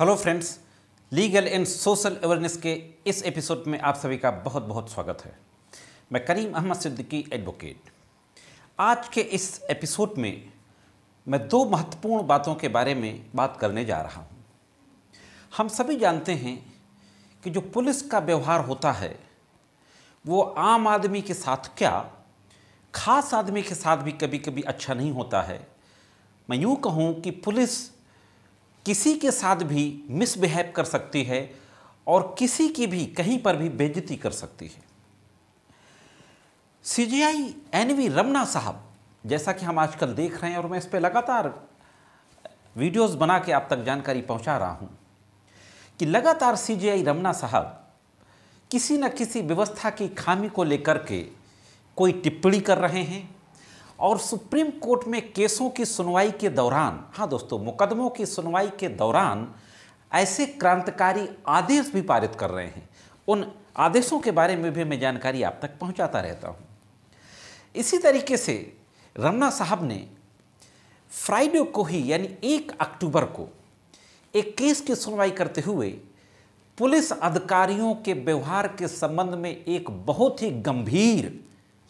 hello friends legal and social awareness के इस episode में आप सभी का बहुत बहुत स्वागत है मैं करीम अहमद सिद्दीकी एडवोकेट आज के इस एपिसोड में मैं दो महत्वपूर्ण बातों के बारे में बात करने जा रहा हूँ हम सभी जानते हैं कि जो पुलिस का व्यवहार होता है वो आम आदमी के साथ क्या खास आदमी के साथ भी कभी कभी अच्छा नहीं होता है मैं यूँ कहूँ कि पुलिस किसी के साथ भी मिसबिहेव कर सकती है और किसी की भी कहीं पर भी बेजती कर सकती है C J I N V Ramana sahab जैसा कि हम आजकल देख रहे हैं और मैं इस पर लगातार वीडियोस बना के आप तक जानकारी पहुंचा रहा हूं कि लगातार सी जी आई रमना साहब किसी न किसी व्यवस्था की खामी को लेकर के कोई टिप्पणी कर रहे हैं और सुप्रीम कोर्ट में केसों की सुनवाई के दौरान हाँ दोस्तों मुकदमों की सुनवाई के दौरान ऐसे क्रांतिकारी आदेश भी पारित कर रहे हैं उन आदेशों के बारे में भी मैं जानकारी आप तक पहुंचाता रहता हूं इसी तरीके से रमना साहब ने फ्राइडे को ही यानी एक अक्टूबर को एक केस की सुनवाई करते हुए पुलिस अधिकारियों के व्यवहार के संबंध में एक बहुत ही गंभीर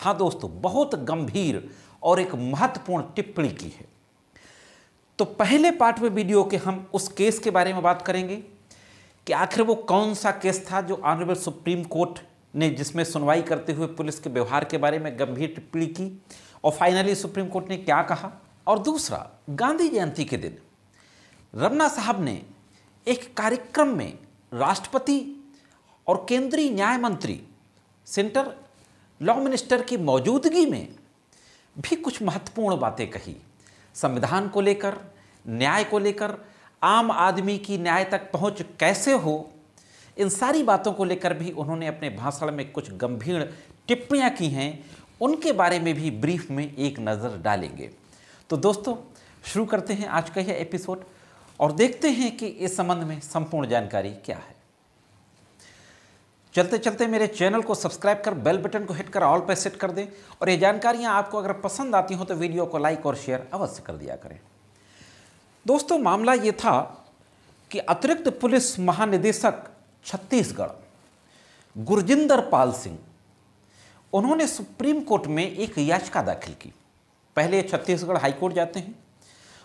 हाँ दोस्तों बहुत गंभीर और एक महत्वपूर्ण टिप्पणी की है तो पहले पार्ट में वीडियो के हम उस केस के बारे में बात करेंगे कि आखिर वो कौन सा केस था जो ऑनरेबल सुप्रीम कोर्ट ने जिसमें सुनवाई करते हुए पुलिस के व्यवहार के बारे में गंभीर टिप्पणी की और फाइनली सुप्रीम कोर्ट ने क्या कहा और दूसरा गांधी जयंती के दिन रमना साहब ने एक कार्यक्रम में राष्ट्रपति और केंद्रीय न्याय मंत्री सेंटर लॉ मिनिस्टर की मौजूदगी में भी कुछ महत्वपूर्ण बातें कही संविधान को लेकर न्याय को लेकर आम आदमी की न्याय तक पहुंच कैसे हो इन सारी बातों को लेकर भी उन्होंने अपने भाषण में कुछ गंभीर टिप्पणियां की हैं उनके बारे में भी ब्रीफ में एक नज़र डालेंगे तो दोस्तों शुरू करते हैं आज का यह एपिसोड और देखते हैं कि इस संबंध में संपूर्ण जानकारी क्या है चलते चलते मेरे चैनल को सब्सक्राइब कर बेल बटन को हिट कर ऑल पर सेट कर दें और ये जानकारियाँ आपको अगर पसंद आती हो तो वीडियो को लाइक और शेयर अवश्य कर दिया करें दोस्तों मामला ये था कि अतिरिक्त पुलिस महानिदेशक छत्तीसगढ़ गुरजिंदर पाल सिंह उन्होंने सुप्रीम कोर्ट में एक याचिका दाखिल की पहले छत्तीसगढ़ हाईकोर्ट जाते हैं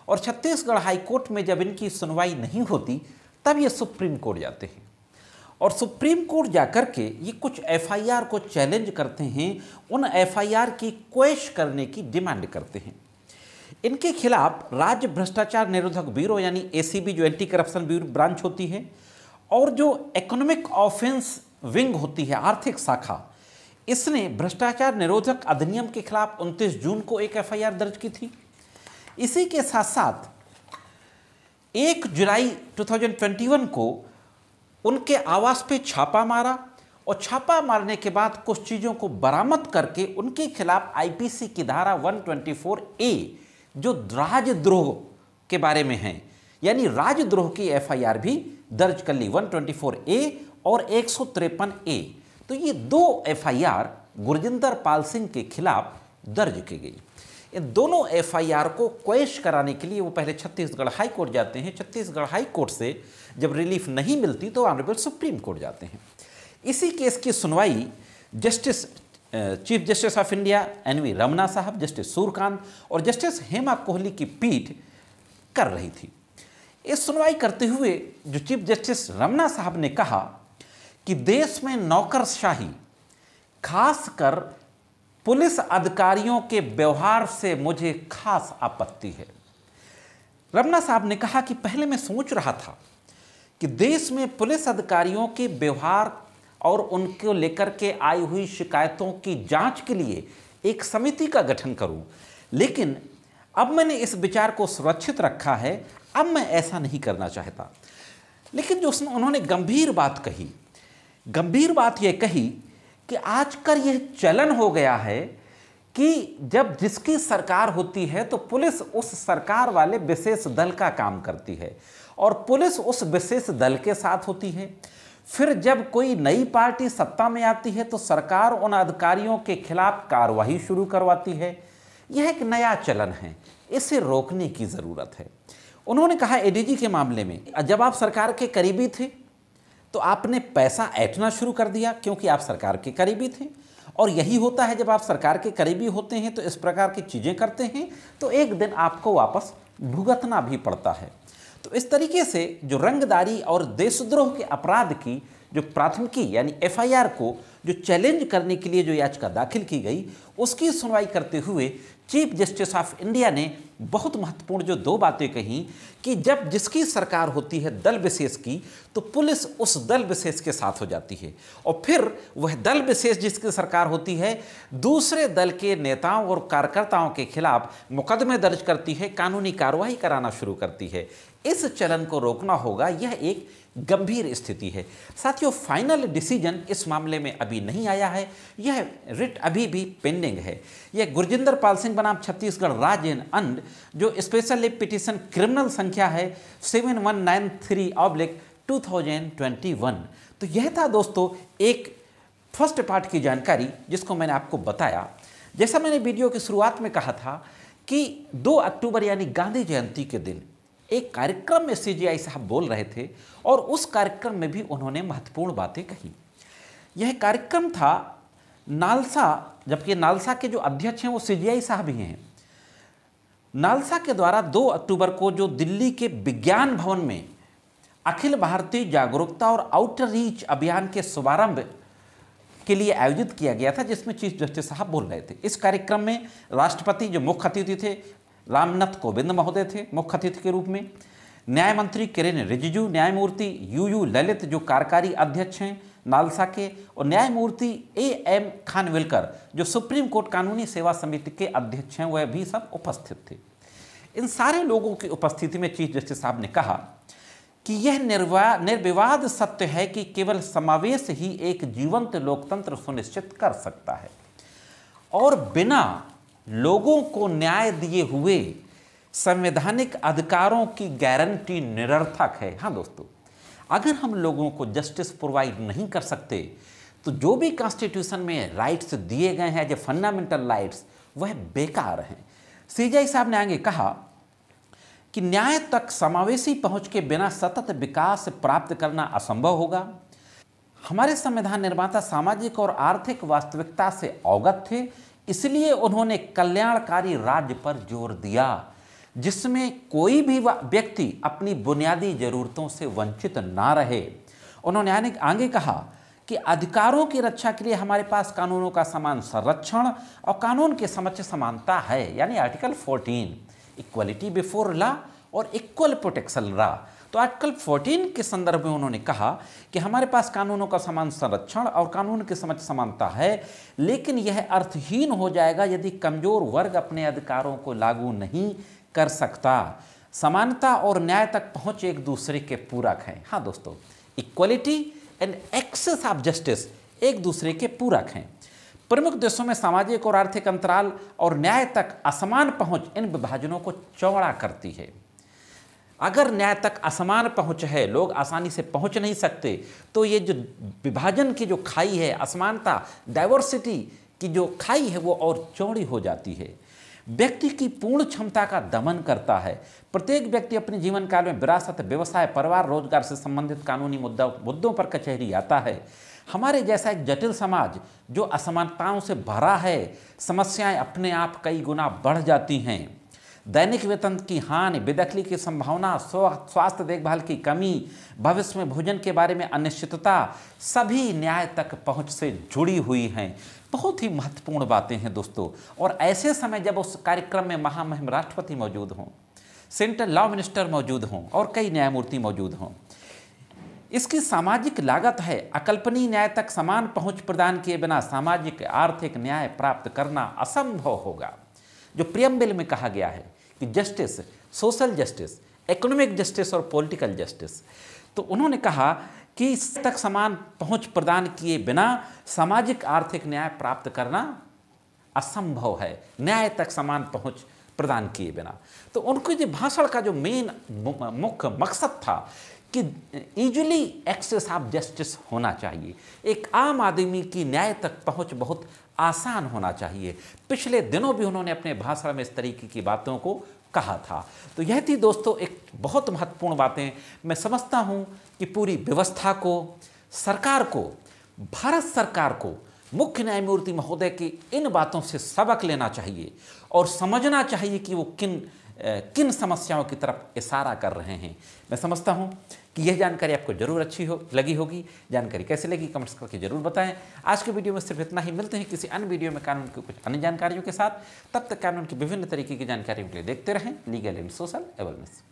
और छत्तीसगढ़ हाईकोर्ट में जब इनकी सुनवाई नहीं होती तब ये सुप्रीम कोर्ट जाते हैं और सुप्रीम कोर्ट जाकर के ये कुछ एफआईआर को चैलेंज करते हैं उन एफआईआर की क्वेश करने की डिमांड करते हैं इनके खिलाफ राज्य भ्रष्टाचार निरोधक ब्यूरो यानी एसीबी जो एंटी करप्शन ब्यूरो ब्रांच होती है और जो इकोनॉमिक ऑफेंस विंग होती है आर्थिक शाखा इसने भ्रष्टाचार निरोधक अधिनियम के खिलाफ 29 जून को एक एफआईआर दर्ज की थी इसी के साथ साथ एक जुलाई 2021 को उनके आवास पे छापा मारा और छापा मारने के बाद कुछ चीज़ों को बरामद करके उनके खिलाफ आईपीसी की धारा 124 ए जो राजद्रोह के बारे में है यानी राजद्रोह की एफआईआर भी दर्ज कर ली 124 ए और एक ए तो ये दो एफआईआर गुरजिंदर पाल सिंह के खिलाफ दर्ज की गई इन दोनों एफआईआर को क्वेश कराने के लिए वो पहले छत्तीसगढ़ हाई कोर्ट जाते हैं छत्तीसगढ़ हाई कोर्ट से जब रिलीफ नहीं मिलती तो ऑनरेबल सुप्रीम कोर्ट जाते हैं इसी केस की सुनवाई justice chief justice of India N V Ramana sahab justice सूरकांत और जस्टिस हेमा कोहली की पीठ कर रही थी इस सुनवाई करते हुए जो चीफ जस्टिस रमना साहब ने कहा कि देश में नौकरशाही खासकर पुलिस अधिकारियों के व्यवहार से मुझे खास आपत्ति है रमना साहब ने कहा कि पहले मैं सोच रहा था कि देश में पुलिस अधिकारियों के व्यवहार और उनको लेकर के आई हुई शिकायतों की जांच के लिए एक समिति का गठन करूं लेकिन अब मैंने इस विचार को सुरक्षित रखा है अब मैं ऐसा नहीं करना चाहता लेकिन जो उसने उन्होंने गंभीर बात कही गंभीर बात यह कही कि आजकल यह चलन हो गया है कि जब जिसकी सरकार होती है तो पुलिस उस सरकार वाले विशेष दल का काम करती है और पुलिस उस विशेष दल के साथ होती है फिर जब कोई नई पार्टी सत्ता में आती है तो सरकार उन अधिकारियों के खिलाफ कार्रवाई शुरू करवाती है यह एक नया चलन है इसे रोकने की ज़रूरत है उन्होंने कहा एडीजी के मामले में जब आप सरकार के करीबी थे तो आपने पैसा ऐठना शुरू कर दिया क्योंकि आप सरकार के करीबी थे और यही होता है जब आप सरकार के करीबी होते हैं तो इस प्रकार की चीज़ें करते हैं तो एक दिन आपको वापस भुगतना भी पड़ता है तो इस तरीके से जो रंगदारी और देशद्रोह के अपराध की जो प्राथमिकी यानी एफआईआर को जो चैलेंज करने के लिए जो याचिका दाखिल की गई उसकी सुनवाई करते हुए चीफ जस्टिस ऑफ इंडिया ने बहुत महत्वपूर्ण जो दो बातें कही कि जब जिसकी सरकार होती है दल विशेष की तो पुलिस उस दल विशेष के साथ हो जाती है और फिर वह दल विशेष जिसकी सरकार होती है दूसरे दल के नेताओं और कार्यकर्ताओं के खिलाफ मुकदमे दर्ज करती है कानूनी कार्रवाई कराना शुरू करती है इस चलन को रोकना होगा यह एक गंभीर स्थिति है साथियों फाइनल डिसीजन इस मामले में अभी नहीं आया है यह रिट अभी भी पेंडिंग है यह गुरजिंदर पाल सिंह बनाम छत्तीसगढ़ राज्य एन अंड जो स्पेशल लिप पिटिशन क्रिमिनल संख्या है seven one nine three oblique two thousand twenty one तो यह था दोस्तों एक फर्स्ट पार्ट की जानकारी जिसको मैंने आपको बताया जैसा मैंने वीडियो की शुरुआत में कहा था कि 2 अक्टूबर यानी गांधी जयंती के दिन एक कार्यक्रम में सीजीआई साहब बोल रहे थे और उस कार्यक्रम में भी उन्होंने महत्वपूर्ण बातें कही यह कार्यक्रम था नालसा जबकि नालसा के जो अध्यक्ष हैं वो सीजीआई साहब ही हैं नालसा के द्वारा 2 अक्टूबर को जो दिल्ली के विज्ञान भवन में अखिल भारतीय जागरूकता और आउटरीच अभियान के शुभारंभ के लिए आयोजित किया गया था जिसमें चीफ जस्टिस साहब बोल रहे थे इस कार्यक्रम में राष्ट्रपति जो मुख्य अतिथि थे रामनाथ कोविंद महोदय थे मुख्य अतिथि के रूप में न्याय मंत्री किरेन रिजिजू न्यायमूर्ति यू यू ललित जो कार्यकारी अध्यक्ष हैं नालसा के और न्यायमूर्ति ए एम खानविलकर जो सुप्रीम कोर्ट कानूनी सेवा समिति के अध्यक्ष हैं वह भी सब उपस्थित थे इन सारे लोगों की उपस्थिति में चीफ जस्टिस साहब ने कहा कि यह निर्वा निर्विवाद सत्य है कि केवल समावेश ही एक जीवंत लोकतंत्र सुनिश्चित कर सकता है और बिना लोगों को न्याय दिए हुए संवैधानिक अधिकारों की गारंटी निरर्थक है हाँ दोस्तों अगर हम लोगों को जस्टिस प्रोवाइड नहीं कर सकते तो जो भी कॉन्स्टिट्यूशन में राइट्स दिए गए हैं जो फंडामेंटल राइट्स वह बेकार हैं सीजाई साहब ने आगे कहा कि न्याय तक समावेशी पहुंच के बिना सतत विकास प्राप्त करना असंभव होगा हमारे संविधान निर्माता सामाजिक और आर्थिक वास्तविकता से अवगत थे इसलिए उन्होंने कल्याणकारी राज्य पर जोर दिया जिसमें कोई भी व्यक्ति अपनी बुनियादी जरूरतों से वंचित ना रहे उन्होंने आगे कहा कि अधिकारों की रक्षा के लिए हमारे पास कानूनों का समान संरक्षण और कानून के समक्ष समानता है यानी आर्टिकल 14 इक्वलिटी बिफोर ला और इक्वल प्रोटेक्शन ला तो आर्टिकल 14 के संदर्भ में उन्होंने कहा कि हमारे पास कानूनों का समान संरक्षण और कानून की समझ समानता है लेकिन यह अर्थहीन हो जाएगा यदि कमजोर वर्ग अपने अधिकारों को लागू नहीं कर सकता समानता और न्याय तक पहुँच एक दूसरे के पूरक हैं हाँ दोस्तों equality and access of justice एक दूसरे के पूरक हैं प्रमुख देशों में सामाजिक और आर्थिक अंतराल और न्याय तक असमान पहुंच इन विभाजनों को चौड़ा करती है अगर न्याय तक असमान पहुंच है लोग आसानी से पहुंच नहीं सकते तो ये जो विभाजन की जो खाई है असमानता डाइवर्सिटी की जो खाई है वो और चौड़ी हो जाती है व्यक्ति की पूर्ण क्षमता का दमन करता है प्रत्येक व्यक्ति अपने जीवन काल में विरासत व्यवसाय परिवार रोजगार से संबंधित कानूनी मुद्दा मुद्दों पर कचहरी आता है हमारे जैसा एक जटिल समाज जो असमानताओं से भरा है समस्याएं अपने आप कई गुना बढ़ जाती हैं दैनिक वेतन की हानि बेदखली की संभावना स्वास्थ्य देखभाल की कमी भविष्य में भोजन के बारे में अनिश्चितता सभी न्याय तक पहुंच से जुड़ी हुई हैं बहुत ही महत्वपूर्ण बातें हैं दोस्तों और ऐसे समय जब उस कार्यक्रम में महामहिम राष्ट्रपति मौजूद हों सेंट्रल लॉ मिनिस्टर मौजूद हों और कई न्यायमूर्ति मौजूद हों इसकी सामाजिक लागत है अकल्पनीय न्याय तक समान पहुंच प्रदान किए बिना सामाजिक आर्थिक न्याय प्राप्त करना असंभव होगा जो प्रियम्बल में कहा गया है कि justice social justice economic justice और पॉलिटिकल जस्टिस तो उन्होंने कहा कि इस तक समान पहुंच प्रदान किए बिना सामाजिक आर्थिक न्याय प्राप्त करना असंभव है न्याय तक समान पहुंच प्रदान किए बिना तो उनके जो भाषण का जो मेन मुख्य मकसद था कि ईजली एक्सेस ऑफ जस्टिस होना चाहिए एक आम आदमी की न्याय तक पहुंच बहुत आसान होना चाहिए पिछले दिनों भी उन्होंने अपने भाषण में इस तरीके की बातों को कहा था तो यह थी दोस्तों एक बहुत महत्वपूर्ण बातें मैं समझता हूँ कि पूरी व्यवस्था को सरकार को भारत सरकार को मुख्य न्यायमूर्ति महोदय की इन बातों से सबक लेना चाहिए और समझना चाहिए कि वो किन किन समस्याओं की तरफ इशारा कर रहे हैं मैं समझता हूँ कि यह जानकारी आपको जरूर अच्छी हो लगी होगी जानकारी कैसे लगी कमेंट्स करके जरूर बताएं आज के वीडियो में सिर्फ इतना ही मिलते हैं किसी अन्य वीडियो में कानून की कुछ अन्य जानकारियों के साथ तब तक कानून की विभिन्न तरीके की जानकारियों के लिए देखते रहें लीगल एंड सोशल एवेलनेस